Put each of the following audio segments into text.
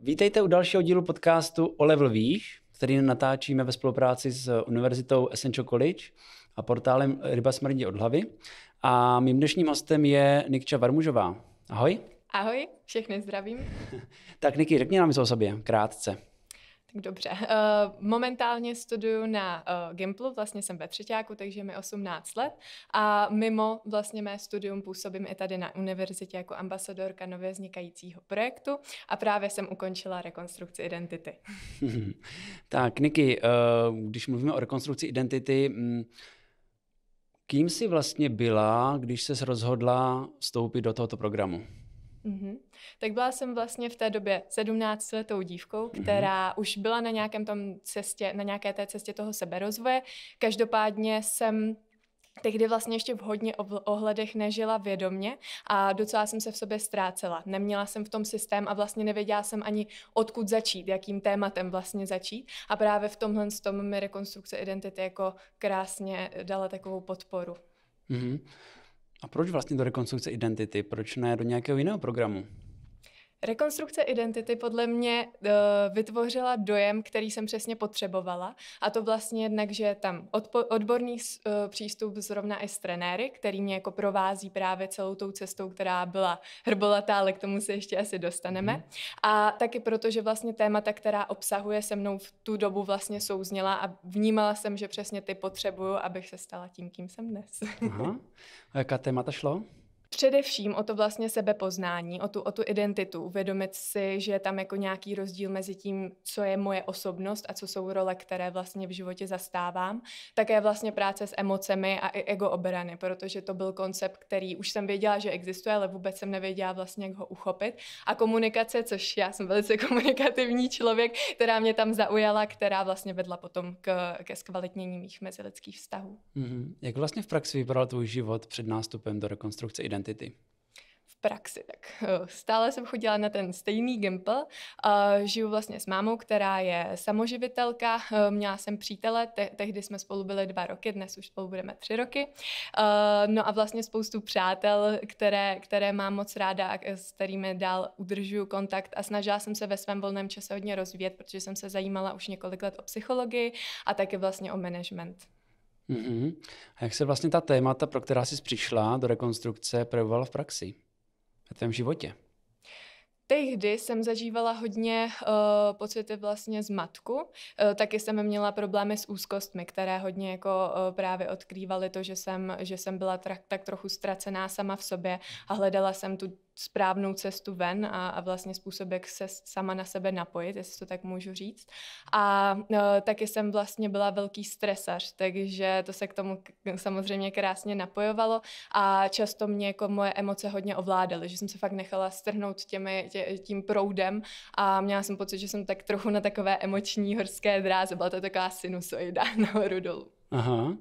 Vítejte u dalšího dílu podcastu o level výš, který natáčíme ve spolupráci s Univerzitou Essential College a portálem Ryba smrdí od hlavy. A mým dnešním hostem je Nikča Varmužová. Ahoj. Ahoj, všechny zdravím. tak Niky, řekni nám něco o sobě, krátce. Tak dobře. Eh, momentálně studuju na eh, Gimplu, vlastně jsem ve třetíku, takže mi 18 let a mimo vlastně mé studium působím i tady na univerzitě jako ambasadorka nově vznikajícího projektu a právě jsem ukončila rekonstrukci identity. tak, Niky, eh, když mluvíme o rekonstrukci identity, mm, kým jsi vlastně byla, když se rozhodla vstoupit do tohoto programu? Mm-hmm. Tak byla jsem vlastně v té době 17-letou dívkou, mhm. která mm-hmm. už byla na nějakém tom cestě, na nějaké té cestě toho seberozvoje. Každopádně jsem tehdy vlastně ještě v hodně ohledech nežila vědomně a docela jsem se v sobě ztrácela. Neměla jsem v tom systém a vlastně nevěděla jsem ani odkud začít, jakým tématem vlastně začít. A právě v tomhle tom mi rekonstrukce identity jako krásně dala takovou podporu. Mm-hmm. A proč vlastně do rekonstrukce identity? Proč ne do nějakého jiného programu? Rekonstrukce identity podle mě uh, vytvořila dojem, který jsem přesně potřebovala. A to vlastně jednak, že je tam odborný uh, přístup zrovna i s trenéry, který mě jako provází právě celou tou cestou, která byla hrbolatá, ale k tomu se ještě asi dostaneme. Mm. A taky proto, že vlastně témata, která obsahuje se mnou v tu dobu vlastně souzněla a vnímala jsem, že přesně ty potřebuju, abych se stala tím, kým jsem dnes. Aha. A jaká témata šlo? především o to vlastně sebepoznání, o tu, o tu identitu, uvědomit si, že je tam jako nějaký rozdíl mezi tím, co je moje osobnost a co jsou role, které vlastně v životě zastávám. Také vlastně práce s emocemi a i ego obrany, protože to byl koncept, který už jsem věděla, že existuje, ale vůbec jsem nevěděla vlastně, jak ho uchopit. A komunikace, což já jsem velice komunikativní člověk, která mě tam zaujala, která vlastně vedla potom k, ke zkvalitnění mých mezilidských vztahů. Mm-hmm. Jak vlastně v praxi vypadal tvůj život před nástupem do rekonstrukce identity? klienty V praxi. Tak eh, stále jsem chodila na ten stejný Gimple. Žiju vlastně s mámou, která je samoživitelka. Eh, měla jsem přítele, te- tehdy jsme spolu byli dva roky, dnes už spolu budeme tři roky. Eh, no a vlastně spoustu přátel, které, které mám moc ráda a s kterými dál udržuju kontakt a snažila jsem se ve svém volném čase hodně rozvíjet, protože jsem se zajímala už několik let o psychologii a také vlastně o management. Mm-hmm. A jak se vlastně ta témata, pro která jsi přišla do rekonstrukce, projevovala v praxi, V tvém životě? Tehdy jsem zažívala hodně uh, pocity vlastně z matku. Uh, taky jsem měla problémy s úzkostmi, které hodně jako uh, právě odkrývaly to, že jsem, že jsem byla tra- tak trochu ztracená sama v sobě a hledala jsem tu správnou cestu ven a, a vlastně způsob, jak se sama na sebe napojit, jestli to tak můžu říct. A uh, taky jsem vlastně byla velký stresař, takže to se k tomu k- samozřejmě krásně napojovalo a často mě jako moje emoce hodně ovládaly, že jsem se fakt nechala strhnout těmi, tě, tím proudem a měla jsem pocit, že jsem tak trochu na takové emoční horské dráze, byla to taková sinusoida nahoru dolů. Aha.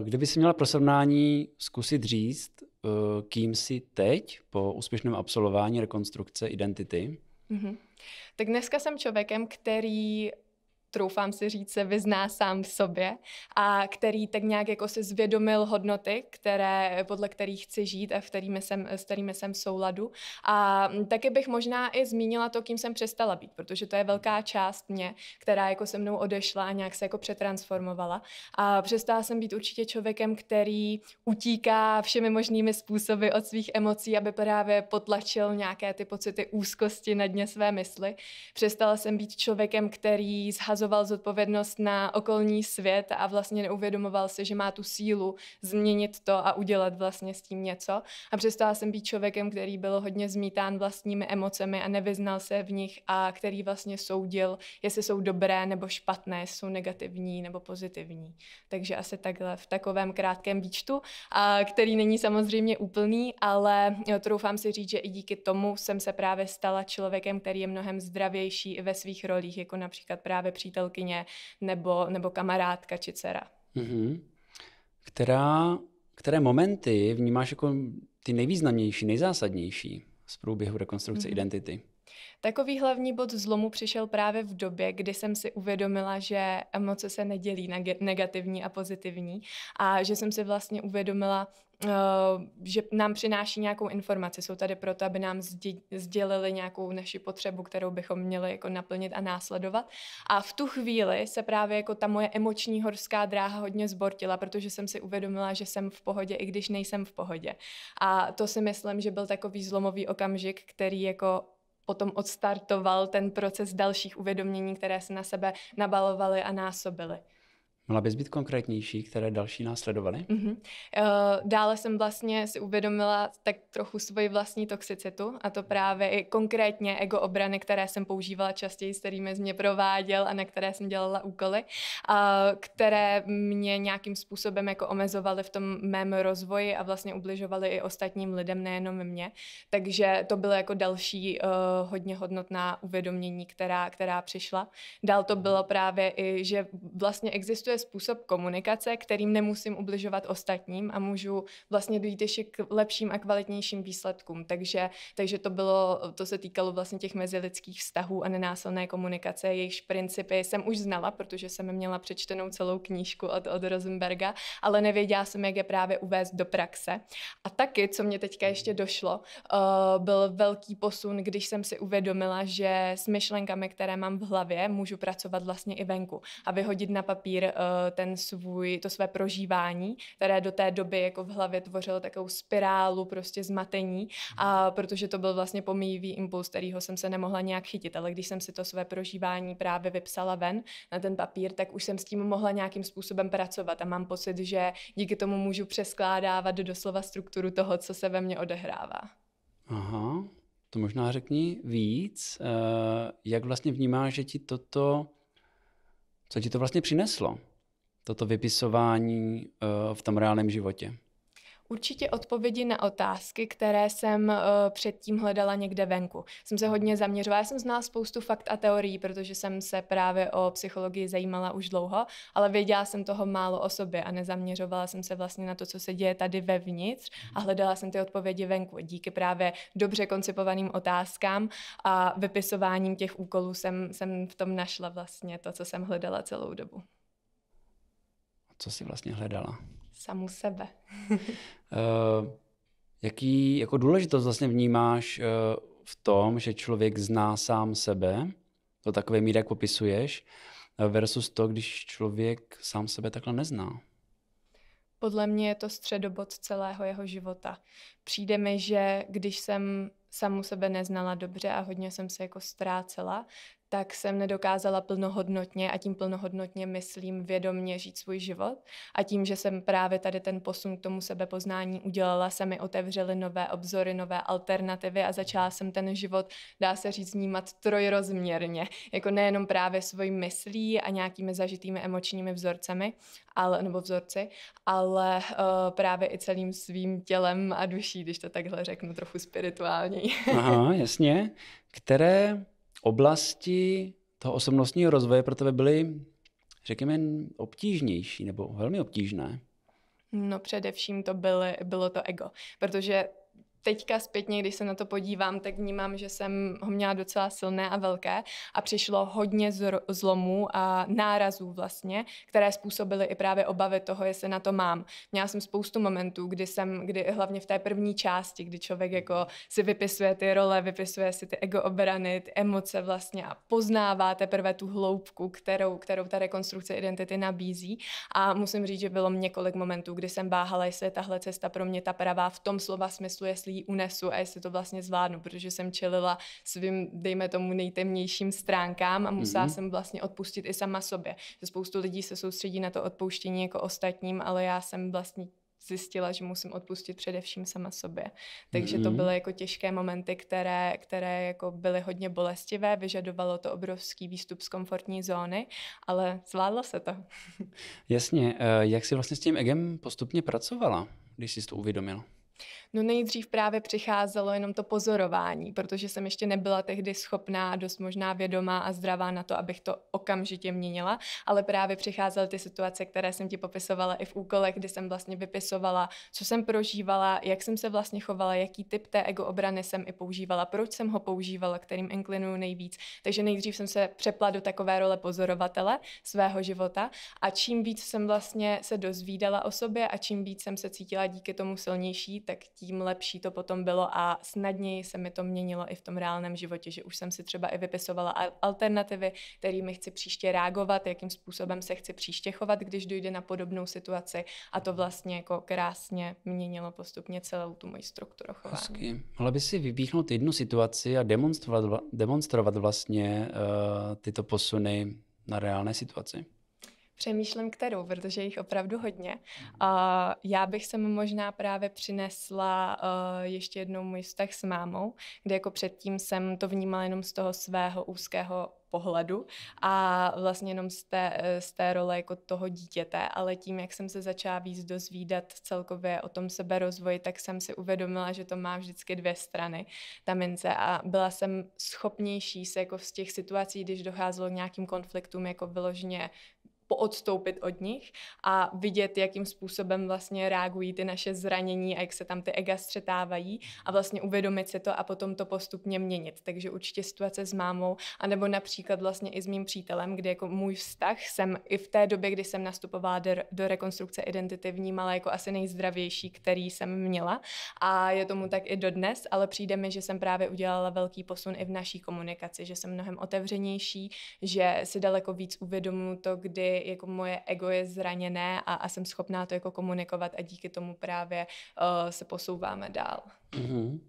E, kdyby si měla pro srovnání zkusit říct, Eh, kým jsi teď po úspěšném absolvování rekonstrukce identity? Mm-hmm. Tak dneska jsem člověkem, který troufám si říct, se vyzná sám v sobě a který tak nějak jako se zvědomil hodnoty, které, podle kterých chci žít a v kterými jsem, s kterými jsem v souladu. A taky bych možná i zmínila to, kým jsem přestala být, protože to je velká část mě, která jako se mnou odešla a nějak se jako přetransformovala. A přestala jsem být určitě člověkem, který utíká všemi možnými způsoby od svých emocí, aby právě potlačil nějaké ty pocity úzkosti na dně své mysli. Přestala jsem být člověkem, který zhazuje přehazoval zodpovědnost na okolní svět a vlastně neuvědomoval si, že má tu sílu změnit to a udělat vlastně s tím něco. A přesto já jsem být člověkem, který byl hodně zmítán vlastními emocemi a nevyznal se v nich a který vlastně soudil, jestli jsou dobré nebo špatné, jsou negativní nebo pozitivní. Takže asi takhle v takovém krátkém výčtu, a který není samozřejmě úplný, ale troufám si říct, že i díky tomu jsem se právě stala člověkem, který je mnohem zdravější i ve svých rolích, jako například právě přítel přítelkyně nebo, nebo kamarádka či dcera. Mm-hmm. Která, které momenty vnímáš jako ty nejvýznamnější, nejzásadnější z průběhu rekonstrukce mm-hmm. identity? Takový hlavní bod zlomu přišel právě v době, kdy jsem si uvědomila, že emoce se nedělí na negativní a pozitivní a že jsem si vlastně uvědomila, Eh, že nám přináší nějakou informaci, jsou tady proto, aby nám sdělili nějakou naši potřebu, kterou bychom měli jako naplnit a následovat. A v tu chvíli se právě jako ta moje emoční horská dráha hodně zbortila, protože jsem si uvědomila, že jsem v pohodě, i když nejsem v pohodě. A to si myslím, že byl takový zlomový okamžik, který jako potom odstartoval ten proces dalších uvědomění, které se na sebe nabalovaly a násobily. Mohla bys být konkrétnější, které další následovaly? Mm-hmm. dále jsem vlastně si uvědomila tak trochu svoji vlastní toxicitu a to právě i konkrétně ego obrany, které jsem používala častěji, s kterými mě prováděl a na které jsem dělala úkoly, a které mě nějakým způsobem jako omezovaly v tom mém rozvoji a vlastně ubližovaly i ostatním lidem, nejenom mě. Takže to bylo jako další uh, hodně hodnotná uvědomění, která, která přišla. Dál to mhm. bylo právě i, že vlastně existuje způsob komunikace, kterým nemusím ubližovat ostatním a můžu vlastně dojít ještě k lepším a kvalitnějším výsledkům. Takže, takže to bylo, to se týkalo vlastně těch mezilidských vztahů a nenásilné komunikace, jejichž principy jsem už znala, protože jsem měla přečtenou celou knížku od, od Rosenberga, ale nevěděla jsem, jak je právě uvést do praxe. A taky, co mě teďka ještě došlo, uh, byl velký posun, když jsem si uvědomila, že s myšlenkami, které mám v hlavě, můžu pracovat vlastně i venku a vyhodit na papír uh, Eh, ten svůj, to své prožívání, které do té doby jako v hlavě tvořilo takovou spirálu prostě zmatení, a mhm. protože to byl vlastně pomíjivý impuls, kterýho jsem se nemohla nějak chytit, ale když jsem si to své prožívání právě vypsala ven na ten papír, tak už jsem s tím mohla nějakým způsobem pracovat a mám pocit, že díky tomu můžu přeskládávat doslova strukturu toho, co se ve mně odehrává. Aha, to možná řekni víc. Eh, jak vlastně vnímáš, že ti toto, co ti to vlastně přineslo? toto vypisování eh, v tom reálném životě? Určitě odpovědi na otázky, které jsem uh, předtím hledala někde venku. Jsem se hodně zaměřovala, já jsem znala spoustu fakt a teorií, protože jsem se právě o psychologii zajímala už dlouho, ale věděla jsem toho málo o sobě a nezaměřovala jsem se vlastně na to, co se děje tady vevnitř a hledala jsem ty odpovědi venku. Díky právě dobře koncipovaným otázkám a vypisováním těch úkolů jsem, jsem v tom našla vlastně to, co jsem hledala celou dobu co jsi vlastně hledala? Samu sebe. Eh, jaký jako důležitost vlastně vnímáš eh, v tom, že člověk zná sám sebe, to takové míry, jak popisuješ, eh, versus to, když člověk sám sebe takhle nezná? Podle mě je to středobod celého jeho života. Přijde mi, že když jsem samu sebe neznala dobře a hodně jsem se jako ztrácela, tak jsem nedokázala plnohodnotně a tím plnohodnotně myslím vědomně žít svůj život. A tím, že jsem právě tady ten posun k tomu sebepoznání udělala, se mi otevřely nové obzory, nové alternativy a začala jsem ten život, dá se říct, vnímat trojrozměrně. Jako nejenom právě svojí myslí a nějakými zažitými emočními vzorcemi, ale, nebo vzorci, ale uh, právě i celým svým tělem a duší, když to takhle řeknu trochu spirituálněji. Aha, jasně. Které oblasti toho osobnostního rozvoje pro tebe byly, řekněme, obtížnější nebo velmi obtížné? No především to byly, bylo to ego, protože teďka zpětně, když se na to podívám, tak vnímám, že jsem ho měla docela silné a velké a přišlo hodně zlomů a nárazů vlastně, které způsobily i právě obavy toho, jestli na to mám. Měla jsem spoustu momentů, kdy jsem, kdy hlavně v té první části, kdy člověk jako si vypisuje ty role, vypisuje si ty ego obrany, ty emoce vlastně a poznává teprve tu hloubku, kterou, kterou ta rekonstrukce identity nabízí. A musím říct, že bylo několik momentů, kdy jsem váhala, jestli je tahle cesta pro mě ta pravá v tom slova smyslu, jestli jestli ji unesu a jestli to vlastně zvládnu, protože jsem čelila svým, dejme tomu, nejtemnějším stránkám a musela mm-hmm. jsem vlastně odpustit i sama sobě. Že spoustu lidí se soustředí na to odpuštění jako ostatním, ale já jsem vlastně zjistila, že musím odpustit především sama sobě. Takže mm-hmm. to mhm. byly jako těžké momenty, které, které jako byly hodně bolestivé, vyžadovalo to obrovský výstup z komfortní zóny, ale zvládlo se to. Jasně. Eh, jak jsi vlastně s tím egem postupně pracovala, když jsi to uvědomila? No nejdřív právě přicházelo jenom to pozorování, protože jsem ještě nebyla tehdy schopná, dost možná vědomá a zdravá na to, abych to okamžitě měnila, ale právě přicházely ty situace, které jsem ti popisovala i v úkolech, kdy jsem vlastně vypisovala, co jsem prožívala, jak jsem se vlastně chovala, jaký typ té obrany jsem i používala, proč jsem ho používala, kterým inklinuju nejvíc. Takže nejdřív jsem se přepla do takové role pozorovatele svého života a čím víc jsem vlastně se dozvídala o sobě a čím víc jsem se cítila díky tomu silnější, tak tím lepší to potom bylo a snadněji se mi to měnilo i v tom reálném životě, že už jsem si třeba i vypisovala alternativy, kterými chci příště reagovat, jakým způsobem se chci příště chovat, když dojde na podobnou situaci a to vlastně jako krásně měnilo postupně celou tu moji strukturu chování. Hezky. Mohla by si vybíchnout jednu situaci a demonstrovat, demonstrovat vlastně uh, tyto posuny na reálné situaci? Přemýšlím, kterou, protože jich opravdu hodně. Uh, já bych sem možná právě přinesla uh, ještě jednou můj vztah s mámou, kde jako předtím jsem to vnímala jenom z toho svého úzkého pohledu a vlastně jenom z té, eh, z té role jako toho dítěte, ale tím, jak jsem se začala víc dozvídat celkově o tom seberozvoji, tak jsem si uvědomila, že to má vždycky dvě strany, ta mince a byla jsem schopnější se jako z těch situací, když docházelo k nějakým konfliktům, jako vyloženě poodstoupit od nich a vidět, jakým způsobem vlastně reagují ty naše zranění a jak se tam ty ega střetávají a vlastně uvědomit si to a potom to postupně měnit. Takže určitě situace s mámou, anebo například vlastně i s mým přítelem, kde jako můj vztah jsem i v té době, kdy jsem nastupovala do, do rekonstrukce identity, vnímala jako asi nejzdravější, který jsem měla a je tomu tak i dodnes, ale přijde mi, že jsem právě udělala velký posun i v naší komunikaci, že jsem mnohem otevřenější, že si daleko víc uvědomuji to, kdy jako moje ego je zraněné a, a jsem schopná to jako komunikovat a díky tomu právě uh, se posouváme dál. Mm-hmm.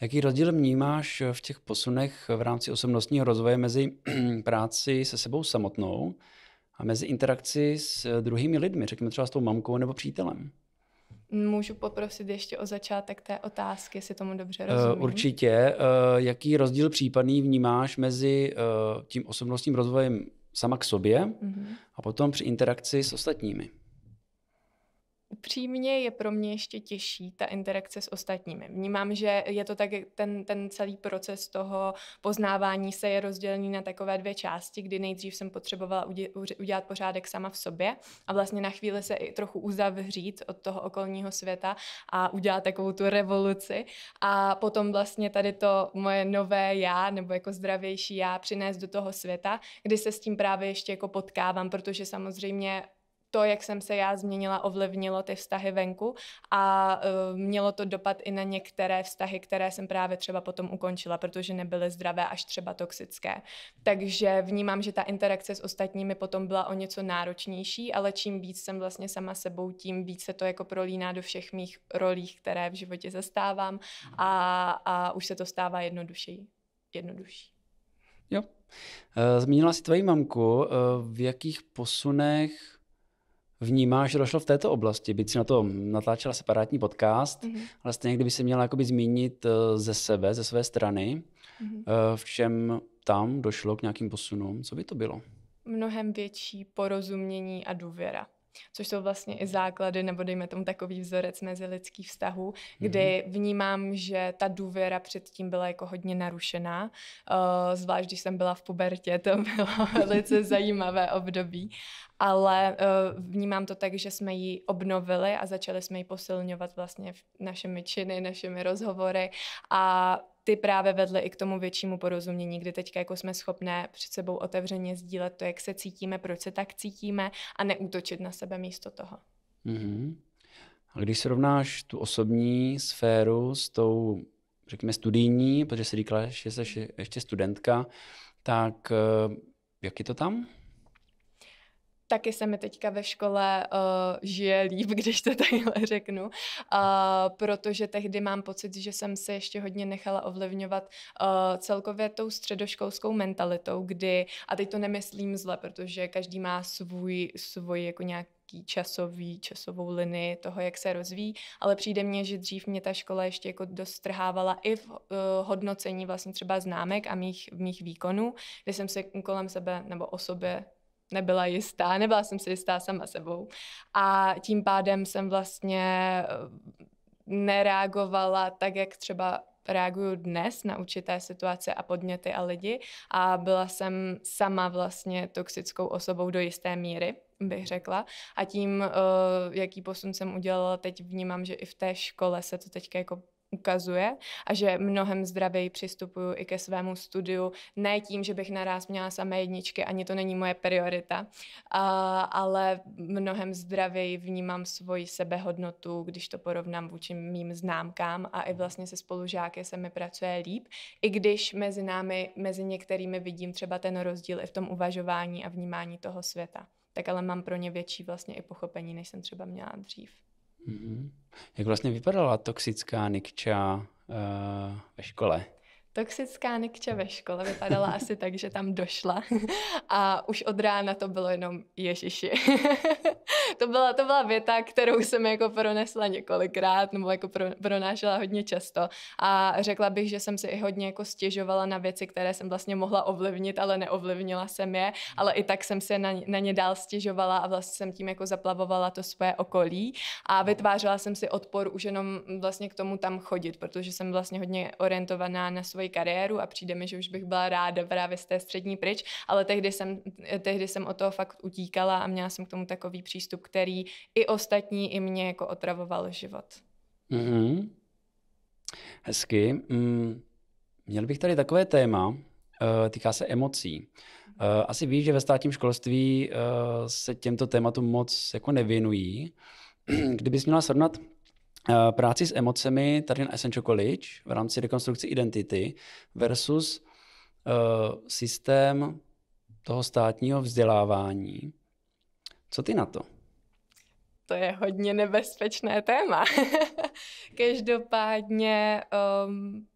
Jaký rozdíl vnímáš v těch posunech v rámci osobnostního rozvoje mezi práci se sebou samotnou a mezi interakci s druhými lidmi, řekněme třeba s tou mamkou nebo přítelem? Můžu poprosit ještě o začátek té otázky, jestli tomu dobře eh, rozumím. Určitě. Eh, jaký rozdíl případný vnímáš mezi tím osobnostním rozvojem sama k sobě mm-hmm. a potom při interakci s ostatními upřímně je pro mě ještě těžší ta interakce s ostatními. Vnímám, že je to tak, ten, ten celý proces toho poznávání se je rozdělený na takové dvě části, kdy nejdřív jsem potřebovala udělat pořádek sama v sobě a vlastně na chvíli se i trochu uzavřít od toho okolního světa a udělat takovou tu revoluci a potom vlastně tady to moje nové já nebo jako zdravější já přinést do toho světa, kdy se s tím právě ještě jako potkávám, protože samozřejmě to, jak jsem se já změnila, ovlivnilo ty vztahy venku a uh, mělo to dopad i na některé vztahy, které jsem právě třeba potom ukončila, protože nebyly zdravé až třeba toxické. Takže vnímám, že ta interakce s ostatními potom byla o něco náročnější, ale čím víc jsem vlastně sama sebou, tím víc se to jako prolíná do všech mých rolí, které v životě zastávám a, a už se to stává jednodušší. jednodušší. Jo. E, zmínila si tvoji mamku. E, v jakých posunech vnímáš, že došlo v této oblasti? Byť si na to natáčela separátní podcast, mm-hmm. ale stejně kdyby se měla jakoby zmínit eh, ze sebe, ze své strany, mm-hmm. v čem tam došlo k nějakým posunům, co by to bylo? Mnohem větší porozumění a důvěra což jsou vlastně i základy, nebo dejme tomu takový vzorec mezi lidských vztahů, kdy mm-hmm. vnímám, že ta důvěra předtím byla jako hodně narušená, uh, zvlášť když jsem byla v pubertě, to bylo velice zajímavé období, ale uh, vnímám to tak, že jsme ji obnovili a začali jsme ji posilňovat vlastně našimi činy, našimi rozhovory a ty právě vedly i k tomu většímu porozumění, kdy teďka jako jsme schopné před sebou otevřeně sdílet to, jak se cítíme, proč se tak cítíme a neútočit na sebe místo toho. Mm-hmm. A když srovnáš tu osobní sféru s tou, řekněme, studijní, protože si říkala, že jsi ještě studentka, tak eh, jak je to tam? taky se mi teďka ve škole uh, žije líp, když to takhle řeknu, uh, protože tehdy mám pocit, že jsem se ještě hodně nechala ovlivňovat uh, celkově tou středoškolskou mentalitou, kdy, a teď to nemyslím zle, protože každý má svůj, svůj jako nějak nějaký časový, časovou linii toho, jak se rozvíjí, ale přijde mně, že dřív mě ta škola ještě jako dostrhávala i v uh, hodnocení vlastně třeba známek a mých, mých výkonů, kde jsem se kolem sebe nebo o sobě nebyla jistá, nebyla jsem si jistá sama sebou. A tím pádem jsem vlastně eh, nereagovala tak, jak třeba reaguju dnes na určité situace a podněty a lidi a byla jsem sama vlastně toxickou osobou do jisté míry, bych řekla. A tím, eh, jaký posun jsem udělala, teď vnímám, že i v té škole se to teď jako ukazuje a že mnohem zdravěji přistupuju i ke svému studiu, ne tím, že bych naraz měla samé jedničky, ani to není moje priorita, a, ale mnohem zdravěji vnímám svoji sebehodnotu, když to porovnám vůči mým známkám a i vlastně se spolužáky se mi pracuje líp, i když mezi námi, mezi některými vidím třeba ten rozdíl i v tom uvažování a vnímání toho světa tak ale mám pro ně větší vlastně i pochopení, než jsem třeba měla dřív. Mm-hmm. Jak vlastně vypadala toxická Nikča uh, ve škole? Toxická Nikče ve škole vypadala asi tak, že tam došla a už od rána to bylo jenom Ježiši. to, byla, to byla věta, kterou jsem jako pronesla několikrát nebo jako pro, pronášela hodně často a řekla bych, že jsem si i hodně jako stěžovala na věci, které jsem vlastně mohla ovlivnit, ale neovlivnila jsem je, ale i tak jsem se na, na ně dál stěžovala a vlastně jsem tím jako zaplavovala to své okolí a vytvářela jsem si odpor už jenom vlastně k tomu tam chodit, protože jsem vlastně hodně orientovaná na své svoji kariéru a přijde mi, že už bych byla ráda právě z té střední pryč, ale tehdy jsem, tehdy jsem o toho fakt utíkala a měla jsem k tomu takový přístup, který i ostatní, i mě jako otravoval život. Mm-hmm. Hezky. Mm, měl bych tady takové téma, eh, týká se emocí. Eh, asi víš, že ve státním školství eh, se těmto tématům moc jako nevěnují. Kdybys měla srovnat Eh, práci s emocemi tady na Essential College v rámci rekonstrukce identity versus uh, systém toho státního vzdělávání. Co ty na to? To je hodně nebezpečné téma. Každopádně um,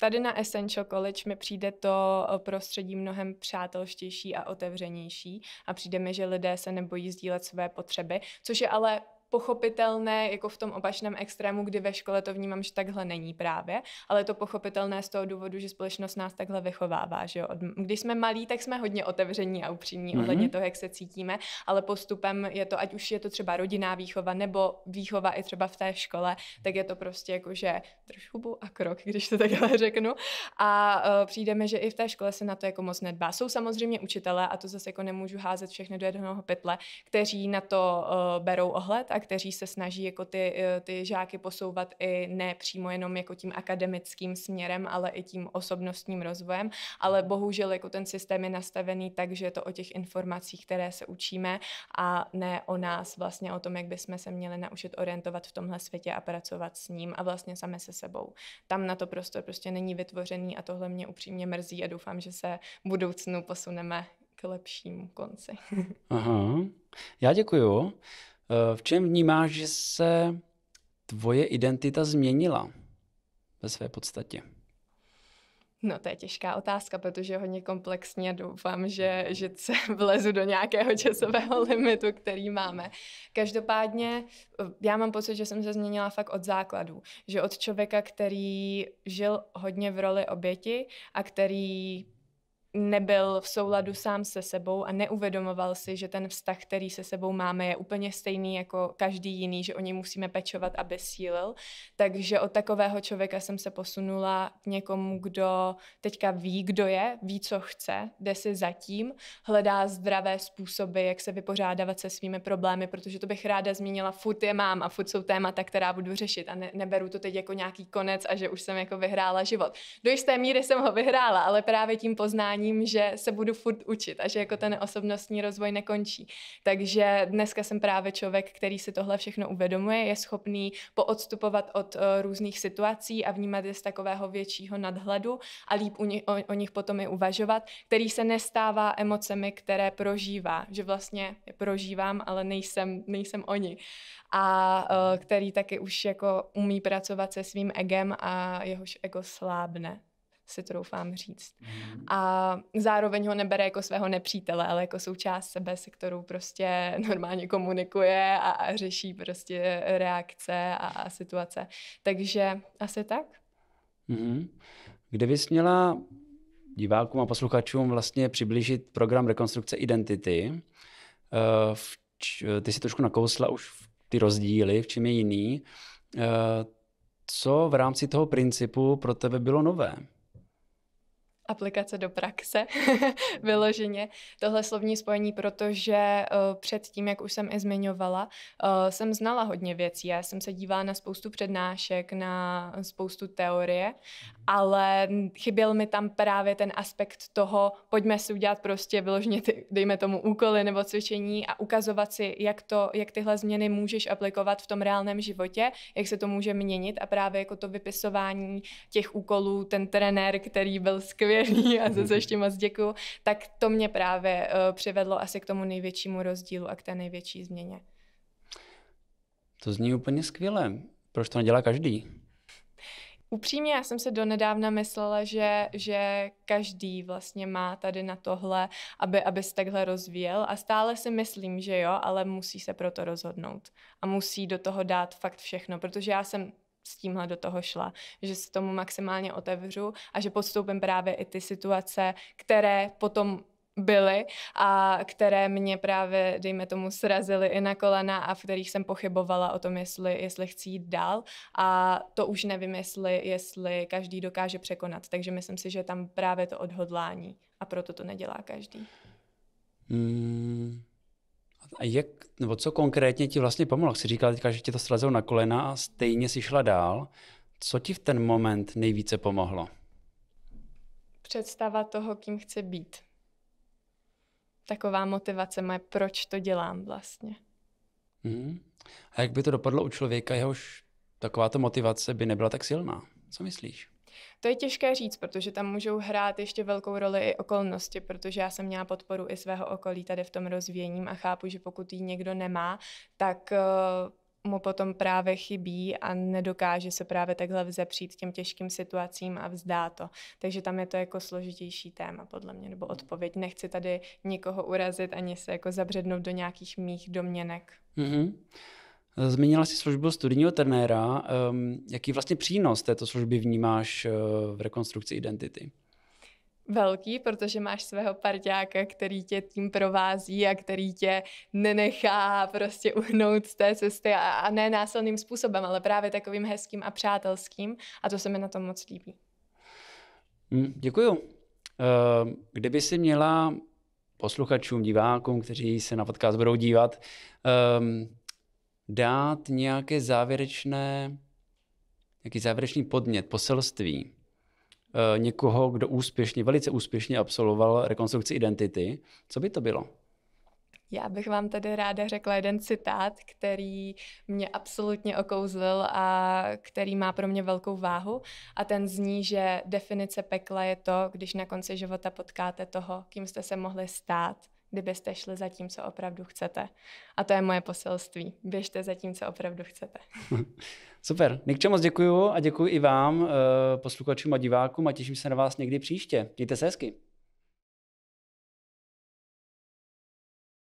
tady na Essential College mi přijde to eh, prostředí mnohem přátelštější a otevřenější a přijde mi, že lidé se nebojí sdílet své potřeby, což je ale pochopitelné jako v tom opačném extrému, kdy ve škole to vnímám, že takhle není právě, ale je to pochopitelné z toho důvodu, že společnost nás takhle vychovává. Že jo? Když jsme malí, tak jsme hodně otevření a upřímní mm-hmm. ohledně toho, jak se cítíme, ale postupem je to, ať už je to třeba rodinná výchova nebo výchova i třeba v té škole, tak je to prostě jako, že trošku bu a krok, když to takhle řeknu. A uh, přijdeme, že i v té škole se na to jako moc nedbá. Jsou samozřejmě učitelé, a to zase jako nemůžu házet všechny do jednoho pytle, kteří na to uh, berou ohled a kteří se snaží jako ty, eh, ty žáky posouvat i ne přímo jenom jako tím akademickým směrem, ale i tím osobnostním rozvojem, ale mhm. bohužel jako ten systém je nastavený tak, že je to o těch informacích, které se učíme a ne o nás vlastně, o tom, jak bychom se měli naučit orientovat v tomhle světě a pracovat s ním a vlastně sami se sebou. Tam na to prostor prostě není vytvořený a tohle mě upřímně mrzí a doufám, že se v budoucnu posuneme k lepšímu konci. Aha, já děkuju. Eh, v čem vnímáš, že se tvoje identita změnila ve své podstatě? No, to je těžká otázka, protože je hodně komplexní a doufám, že, že se vlezu do nějakého časového limitu, který máme. Každopádně eh, já mám pocit, že jsem se změnila fakt od základů. Že od člověka, který žil hodně v roli oběti a který nebyl v souladu sám se sebou a neuvědomoval si, že ten vztah, který se sebou máme, je úplně stejný jako každý jiný, že o něj musíme pečovat, aby sílil. Takže od takového člověka jsem se posunula k někomu, kdo teďka ví, kdo je, ví, co chce, jde si zatím, hledá zdravé způsoby, jak se vypořádávat se svými problémy, protože to bych ráda zmínila, furt je mám a furt jsou témata, která budu řešit a ne, neberu to teď jako nějaký konec a že už jsem jako vyhrála život. Do jisté míry jsem ho vyhrála, ale právě tím poznání vnímáním, že se budu furt učit a že jako ten osobnostní rozvoj nekončí. Takže dneska jsem právě člověk, který si tohle všechno uvědomuje, je schopný poodstupovat od uh, různých situací a vnímat je z takového většího nadhledu a líp u nich, o, o nich potom i uvažovat, který se nestává emocemi, které prožívá, že vlastně je prožívám, ale nejsem, nejsem oni. A uh, který taky už jako umí pracovat se svým egem a jehož ego slábne si to doufám říct. Mm-hmm. A zároveň ho nebere jako svého nepřítele, ale jako součást sebe, se kterou prostě normálně komunikuje a, a řeší prostě reakce a, a situace. Takže asi tak. Mm-hmm. bys měla divákům a posluchačům vlastně přiblížit program rekonstrukce identity, eh, ty si trošku nakousla už ty rozdíly, v čem je jiný. Eh, co v rámci toho principu pro tebe bylo nové? aplikace do praxe mhm. vyloženě tohle slovní spojení, protože uh, eh, předtím, jak už jsem i zmiňovala, uh, jsem znala hodně věcí. Já jsem se dívala na spoustu přednášek, na spoustu teorie, mhm. ale chyběl mi tam právě ten aspekt toho, pojďme si udělat prostě vyloženě, ty, dejme tomu úkoly nebo cvičení a ukazovat si, jak, to, jak tyhle změny můžeš aplikovat v tom reálném životě, jak se to může měnit a právě jako to vypisování těch úkolů, ten trenér, který byl skvělý, skvělý a zase mhm. ještě moc děkuju, tak to mě právě uh, přivedlo asi k tomu největšímu rozdílu a k té největší změně. To zní úplně skvěle. Proč to nedělá každý? Upřímně, já jsem se donedávna myslela, že, že každý vlastně má tady na tohle, aby, aby se takhle rozvíjel a stále si myslím, že jo, ale musí se proto rozhodnout a musí do toho dát fakt všechno, protože já jsem s tímhle do toho šla, že se tomu maximálně otevřu a že podstoupím právě i ty situace, které potom byly a které mě právě, dejme tomu, srazily i na kolena a v kterých jsem pochybovala o tom, jestli, jestli chci jít dál a to už nevím, jestli, jestli každý dokáže překonat, takže myslím si, že tam právě to odhodlání a proto to nedělá každý. Hmm. A jak, nebo co konkrétně ti vlastně pomohlo? Jsi říkala teďka, že ti to slezlo na kolena a stejně si šla dál. Co ti v ten moment nejvíce pomohlo? Představa toho, kým chci být. Taková motivace moje, proč to dělám vlastně. Hmm. A jak by to dopadlo u člověka, jehož takováto motivace by nebyla tak silná? Co myslíš? To je těžké říct, protože tam můžou hrát ještě velkou roli i okolnosti, protože já jsem měla podporu i svého okolí tady v tom rozvíjením a chápu, že pokud ji někdo nemá, tak eh, mu potom právě chybí a nedokáže se právě takhle vzepřít těm těžkým situacím a vzdá to. Takže tam je to jako složitější téma, podle mě, nebo odpověď. Nechci tady nikoho urazit ani se jako zabřednout do nějakých mých domněnek. Mm-hmm. Zmínila jsi službu studijního trenéra. Ehm, jaký vlastně přínos této služby vnímáš eh, v rekonstrukci identity? velký, protože máš svého parťáka, který tě tím provází a který tě nenechá prostě uhnout z té cesty a, a ne násilným způsobem, ale právě takovým hezkým a přátelským a to se mi na tom moc líbí. Mm, děkuju. Ehm, Kdyby si měla posluchačům, divákům, kteří se na podcast budou dívat, um, dát nějaké závěrečné, nějaký závěrečný podnět, poselství eh, někoho, kdo úspěšně, velice úspěšně absolvoval rekonstrukci identity, co by to bylo? Já bych vám tady ráda řekla jeden citát, který mě absolutně okouzlil a který má pro mě velkou váhu. A ten zní, že definice pekla je to, když na konci života potkáte toho, kým jste se mohli stát kdybyste šli za tím, co opravdu chcete. A to je moje poselství. Běžte za tím, co opravdu chcete. Super. Nikče moc děkuju a děkuji i vám, eh, posluchačům a divákům a těším se na vás někdy příště. Mějte se hezky.